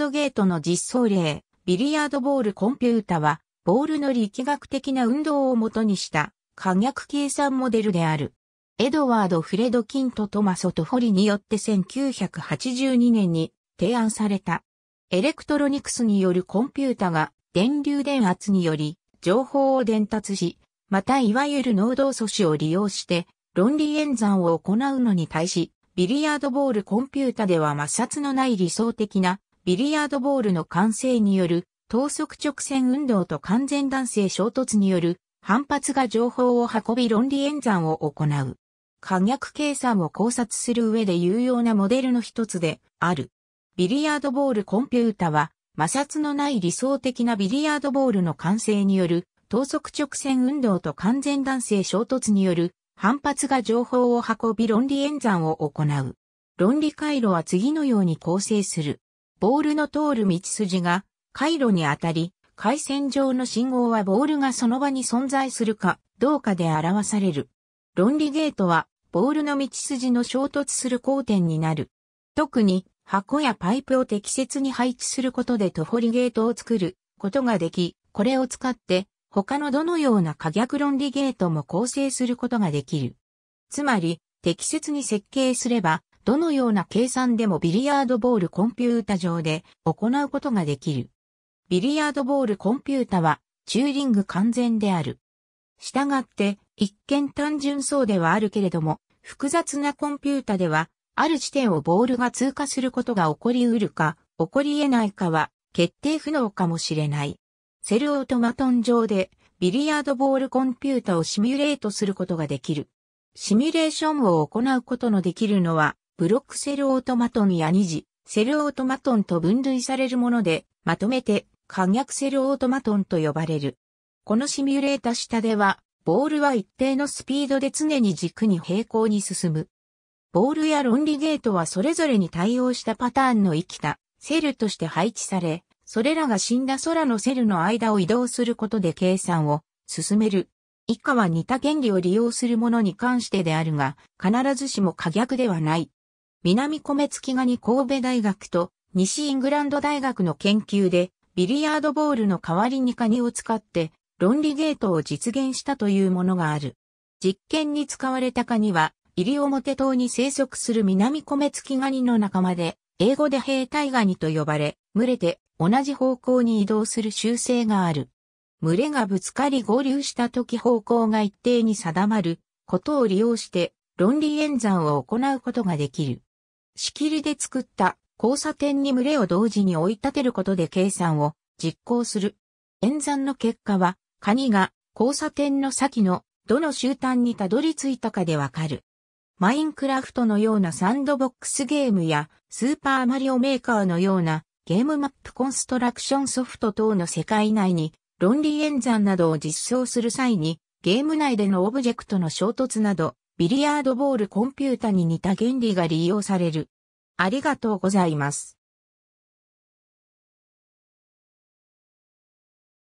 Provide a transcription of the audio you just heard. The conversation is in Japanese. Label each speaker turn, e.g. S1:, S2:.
S1: ドゲートの実装例、ビリヤードボールコンピュータは、ボールの力学的な運動をもとにした可逆計算モデルである。エドワード・フレドキンとトマソとホリによって1982年に提案された。エレクトロニクスによるコンピュータが電流電圧により情報を伝達し、またいわゆる能動素子を利用して論理演算を行うのに対し、ビリヤードボールコンピュータでは摩擦のない理想的なビリヤードボールの完成による、等速直線運動と完全弾性衝突による、反発が情報を運び論理演算を行う。可逆計算を考察する上で有用なモデルの一つである。ビリヤードボールコンピュータは、摩擦のない理想的なビリヤードボールの完成による、等速直線運動と完全弾性衝突による、反発が情報を運び論理演算を行う。論理回路は次のように構成する。ボールの通る道筋が回路に当たり、回線上の信号はボールがその場に存在するかどうかで表される。論理ゲートはボールの道筋の衝突する交点になる。特に箱やパイプを適切に配置することでトホリゲートを作ることができ、これを使って他のどのような可逆論理ゲートも構成することができる。つまり、適切に設計すれば、どのような計算でもビリヤードボールコンピュータ上で行うことができる。ビリヤードボールコンピュータはチューリング完全である。したがって、一見単純そうではあるけれども、複雑なコンピュータでは、ある地点をボールが通過することが起こり得るか、起こり得ないかは、決定不能かもしれない。セルオートマトン上で、ビリヤードボールコンピュータをシミュレートすることができる。シミュレーションを行うことのできるのは、ブロックセルオートマトンや二次、セルオートマトンと分類されるもので、まとめて、可逆セルオートマトンと呼ばれる。このシミュレータ下では、ボールは一定のスピードで常に軸に平行に進む。ボールや論理ゲートはそれぞれに対応したパターンの生きたセルとして配置され、それらが死んだ空のセルの間を移動することで計算を進める。以下は似た原理を利用するものに関してであるが、必ずしも可逆ではない。南米月ガニ神戸大学と西イングランド大学の研究でビリヤードボールの代わりにカニを使って論理ゲートを実現したというものがある。実験に使われたカニはモ表島に生息する南米月ガニの仲間で英語で兵隊ガニと呼ばれ、群れて同じ方向に移動する習性がある。群れがぶつかり合流した時方向が一定に定まることを利用して論理演算を行うことができる。仕切りで作った交差点に群れを同時に追い立てることで計算を実行する。演算の結果は、カニが交差点の先のどの終端にたどり着いたかでわかる。マインクラフトのようなサンドボックスゲームやスーパーマリオメーカーのようなゲームマップコンストラクションソフト等の世界内に論理演算などを実装する際にゲーム内でのオブジェクトの衝突などビリヤードボールコンピュータに似た原理が利用される。ありがとうございます。